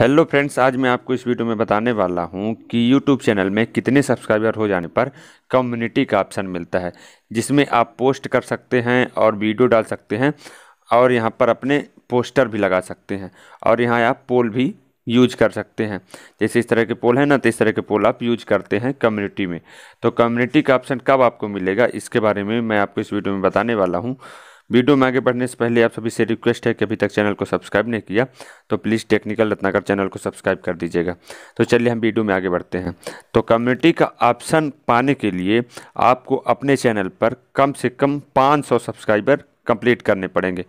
hello friends आज मैं आपको इस वीडियो में बताने वाला हूं कि यूट्यूब चैनल में कितने सब्सक्राइबर हो जाने पर कम्युनिटी का ऑप्शन मिलता है जिसमें आप पोस्ट कर सकते हैं और वीडियो डाल सकते हैं और यहां पर अपने पोस्टर भी लगा सकते हैं और यहां आप पोल भी यूज कर सकते हैं जैसे इस तरह के पोल है ना तो इस तरह के पोल आप यूज करते हैं कम्युनिटी में तो कम्युनिटी का ऑप्शन कब आपको मिलेगा इसके बारे में मैं आपको इस वीडियो में बताने वाला हूँ वीडियो में आगे बढ़ने से पहले आप सभी से रिक्वेस्ट है कि अभी तक चैनल को सब्सक्राइब नहीं किया तो प्लीज़ टेक्निकल रत्नाकर चैनल को सब्सक्राइब कर दीजिएगा तो चलिए हम वीडियो में आगे बढ़ते हैं तो कम्युनिटी का ऑप्शन पाने के लिए आपको अपने चैनल पर कम से कम पाँच सब्सक्राइबर कंप्लीट करने पड़ेंगे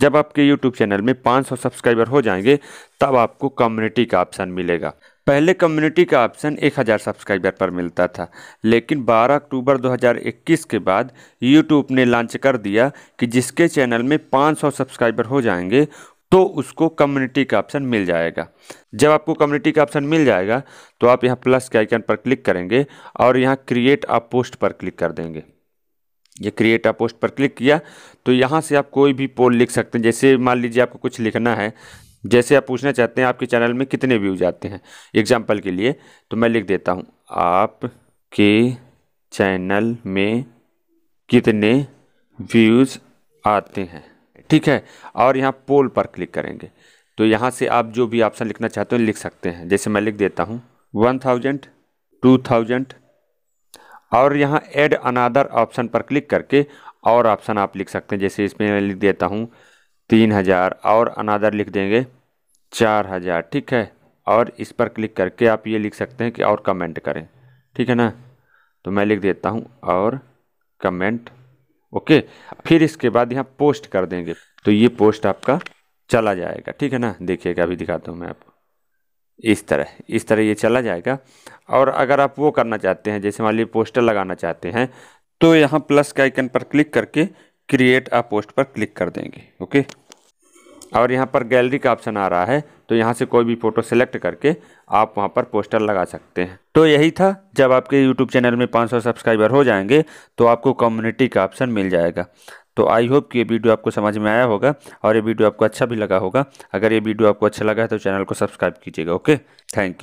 जब आपके यूट्यूब चैनल में 500 सब्सक्राइबर हो जाएंगे तब आपको कम्युनिटी का ऑप्शन मिलेगा पहले कम्युनिटी का ऑप्शन 1000 सब्सक्राइबर पर मिलता था लेकिन 12 अक्टूबर 2021 के बाद यूट्यूब ने लॉन्च कर दिया कि जिसके चैनल में 500 सब्सक्राइबर हो जाएंगे तो उसको कम्युनिटी का ऑप्शन मिल जाएगा जब आपको कम्युनिटी का ऑप्शन मिल जाएगा तो आप यहाँ प्लस के आइकन पर क्लिक करेंगे और यहाँ क्रिएट अ पोस्ट पर क्लिक कर देंगे ये क्रिएट अ पोस्ट पर क्लिक किया तो यहाँ से आप कोई भी पोल लिख सकते हैं जैसे मान लीजिए आपको कुछ लिखना है जैसे आप पूछना चाहते हैं आपके चैनल में कितने व्यूज आते हैं एग्जाम्पल के लिए तो मैं लिख देता हूँ आपके चैनल में कितने व्यूज़ आते हैं ठीक है और यहाँ पोल पर क्लिक करेंगे तो यहाँ से आप जो भी ऑप्शन लिखना चाहते हो लिख सकते हैं जैसे मैं लिख देता हूँ वन थाउजेंड टू थाउजेंड और यहाँ ऐड अनादर ऑप्शन पर क्लिक करके और ऑप्शन आप लिख सकते हैं जैसे इसमें मैं लिख देता हूँ तीन हज़ार और अनादर लिख देंगे चार हज़ार ठीक है और इस पर क्लिक करके आप ये लिख सकते हैं कि और कमेंट करें ठीक है ना तो मैं लिख देता हूँ और कमेंट ओके फिर इसके बाद यहाँ पोस्ट कर देंगे तो ये पोस्ट आपका चला जाएगा ठीक है ना देखिएगा अभी दिखाता हूँ मैं आपको इस तरह इस तरह ये चला जाएगा और अगर आप वो करना चाहते हैं जैसे मान लीजिए पोस्टर लगाना चाहते हैं तो यहाँ प्लस के आइकन पर क्लिक करके क्रिएट अ पोस्ट पर क्लिक कर देंगे ओके और यहाँ पर गैलरी का ऑप्शन आ रहा है तो यहाँ से कोई भी फ़ोटो सेलेक्ट करके आप वहाँ पर पोस्टर लगा सकते हैं तो यही था जब आपके YouTube चैनल में 500 सब्सक्राइबर हो जाएंगे तो आपको कम्युनिटी का ऑप्शन मिल जाएगा तो आई होप कि ये वीडियो आपको समझ में आया होगा और ये वीडियो आपको अच्छा भी लगा होगा अगर ये वीडियो आपको अच्छा लगा है तो चैनल को सब्सक्राइब कीजिएगा ओके थैंक यू